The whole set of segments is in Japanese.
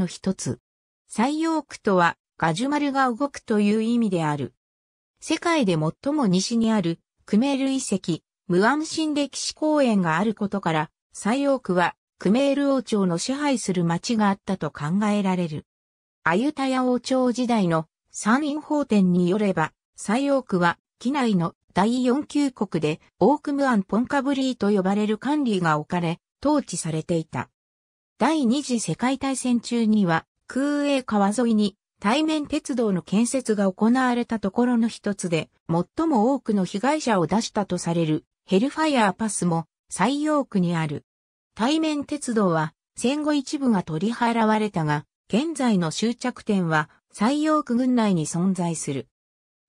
の一つ。最用区とは、ガジュマルが動くという意味である。世界で最も西にある、クメール遺跡、ムアン歴史公園があることから、最用区は、クメール王朝の支配する町があったと考えられる。アユタヤ王朝時代の三院法典によれば、最用区は、機内の第四級国で、オークムアンポンカブリーと呼ばれる管理が置かれ、統治されていた。第二次世界大戦中には空営川沿いに対面鉄道の建設が行われたところの一つで最も多くの被害者を出したとされるヘルファイアーパスも最用区にある。対面鉄道は戦後一部が取り払われたが現在の終着点は最用区群内に存在する。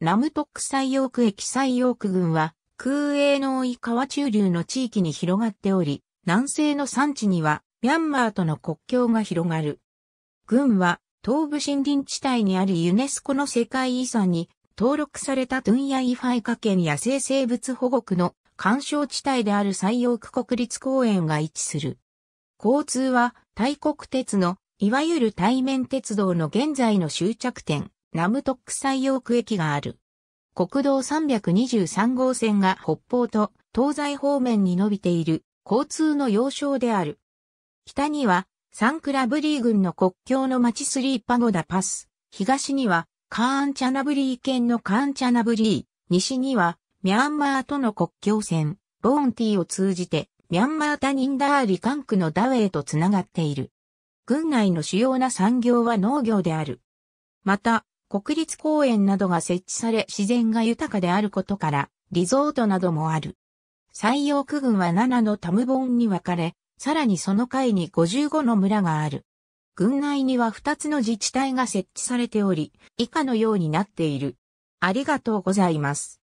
ナムトック最用区駅最用区群は空営の多い川中流の地域に広がっており、南西の山地にはミャンマーとの国境が広がる。軍は東部森林地帯にあるユネスコの世界遺産に登録されたトゥンヤイファイカ県野生生物保護区の干渉地帯である西洋区国立公園が位置する。交通は大国鉄のいわゆる対面鉄道の現在の終着点、ナムトック西洋区駅がある。国道323号線が北方と東西方面に伸びている交通の要衝である。北にはサンクラブリー郡の国境の町スリーパゴダパス、東にはカーンチャナブリー県のカーンチャナブリー、西にはミャンマーとの国境線、ボーンティーを通じてミャンマー他人ダーリカンクのダウェイとつながっている。郡内の主要な産業は農業である。また、国立公園などが設置され自然が豊かであることから、リゾートなどもある。採用区郡は7のタムボンに分かれ、さらにその階に55の村がある。郡内には2つの自治体が設置されており、以下のようになっている。ありがとうございます。